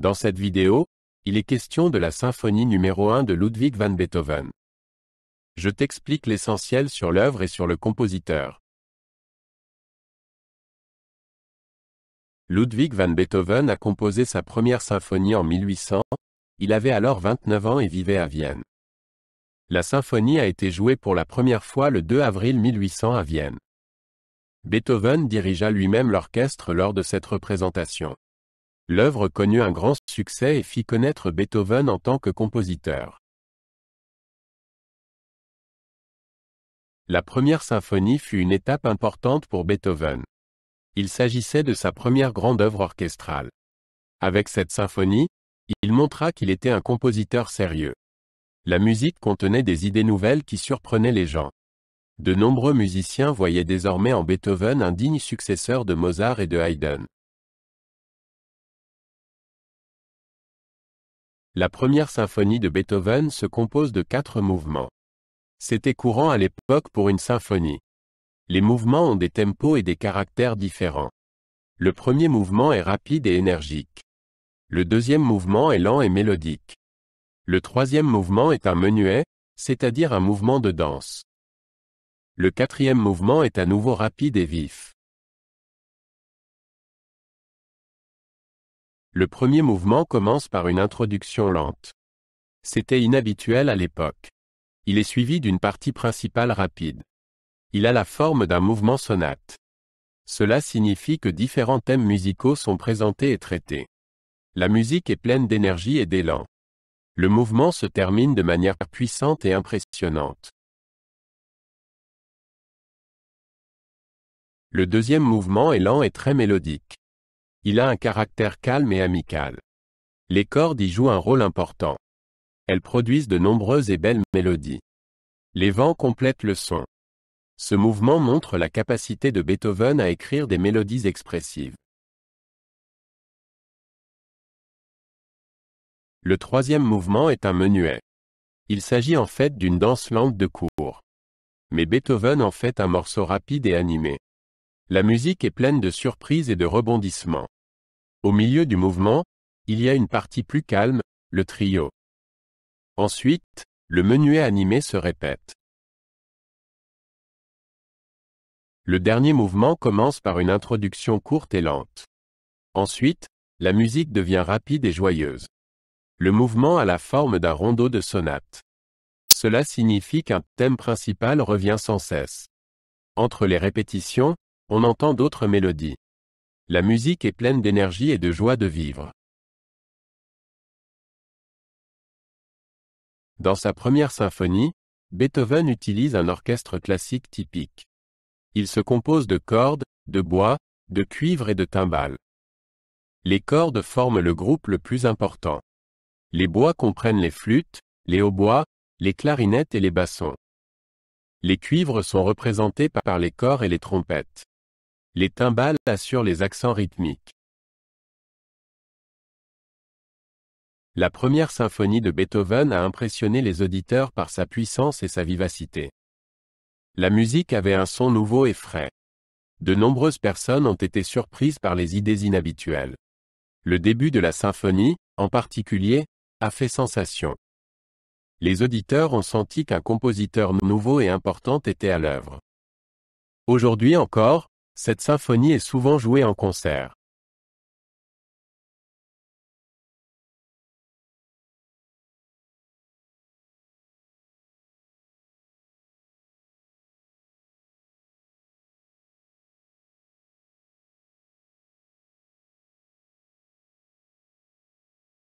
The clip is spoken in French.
Dans cette vidéo, il est question de la symphonie numéro 1 de Ludwig van Beethoven. Je t'explique l'essentiel sur l'œuvre et sur le compositeur. Ludwig van Beethoven a composé sa première symphonie en 1800, il avait alors 29 ans et vivait à Vienne. La symphonie a été jouée pour la première fois le 2 avril 1800 à Vienne. Beethoven dirigea lui-même l'orchestre lors de cette représentation. L'œuvre connut un grand succès et fit connaître Beethoven en tant que compositeur. La première symphonie fut une étape importante pour Beethoven. Il s'agissait de sa première grande œuvre orchestrale. Avec cette symphonie, il montra qu'il était un compositeur sérieux. La musique contenait des idées nouvelles qui surprenaient les gens. De nombreux musiciens voyaient désormais en Beethoven un digne successeur de Mozart et de Haydn. La première symphonie de Beethoven se compose de quatre mouvements. C'était courant à l'époque pour une symphonie. Les mouvements ont des tempos et des caractères différents. Le premier mouvement est rapide et énergique. Le deuxième mouvement est lent et mélodique. Le troisième mouvement est un menuet, c'est-à-dire un mouvement de danse. Le quatrième mouvement est à nouveau rapide et vif. Le premier mouvement commence par une introduction lente. C'était inhabituel à l'époque. Il est suivi d'une partie principale rapide. Il a la forme d'un mouvement sonate. Cela signifie que différents thèmes musicaux sont présentés et traités. La musique est pleine d'énergie et d'élan. Le mouvement se termine de manière puissante et impressionnante. Le deuxième mouvement est lent et très mélodique. Il a un caractère calme et amical. Les cordes y jouent un rôle important. Elles produisent de nombreuses et belles mélodies. Les vents complètent le son. Ce mouvement montre la capacité de Beethoven à écrire des mélodies expressives. Le troisième mouvement est un menuet. Il s'agit en fait d'une danse lente de cours. Mais Beethoven en fait un morceau rapide et animé. La musique est pleine de surprises et de rebondissements. Au milieu du mouvement, il y a une partie plus calme, le trio. Ensuite, le menuet animé se répète. Le dernier mouvement commence par une introduction courte et lente. Ensuite, la musique devient rapide et joyeuse. Le mouvement a la forme d'un rondeau de sonate. Cela signifie qu'un thème principal revient sans cesse. Entre les répétitions, on entend d'autres mélodies. La musique est pleine d'énergie et de joie de vivre. Dans sa première symphonie, Beethoven utilise un orchestre classique typique. Il se compose de cordes, de bois, de cuivres et de timbales. Les cordes forment le groupe le plus important. Les bois comprennent les flûtes, les hautbois, les clarinettes et les bassons. Les cuivres sont représentés par les corps et les trompettes. Les timbales assurent les accents rythmiques. La première symphonie de Beethoven a impressionné les auditeurs par sa puissance et sa vivacité. La musique avait un son nouveau et frais. De nombreuses personnes ont été surprises par les idées inhabituelles. Le début de la symphonie, en particulier, a fait sensation. Les auditeurs ont senti qu'un compositeur nouveau et important était à l'œuvre. Aujourd'hui encore, cette symphonie est souvent jouée en concert.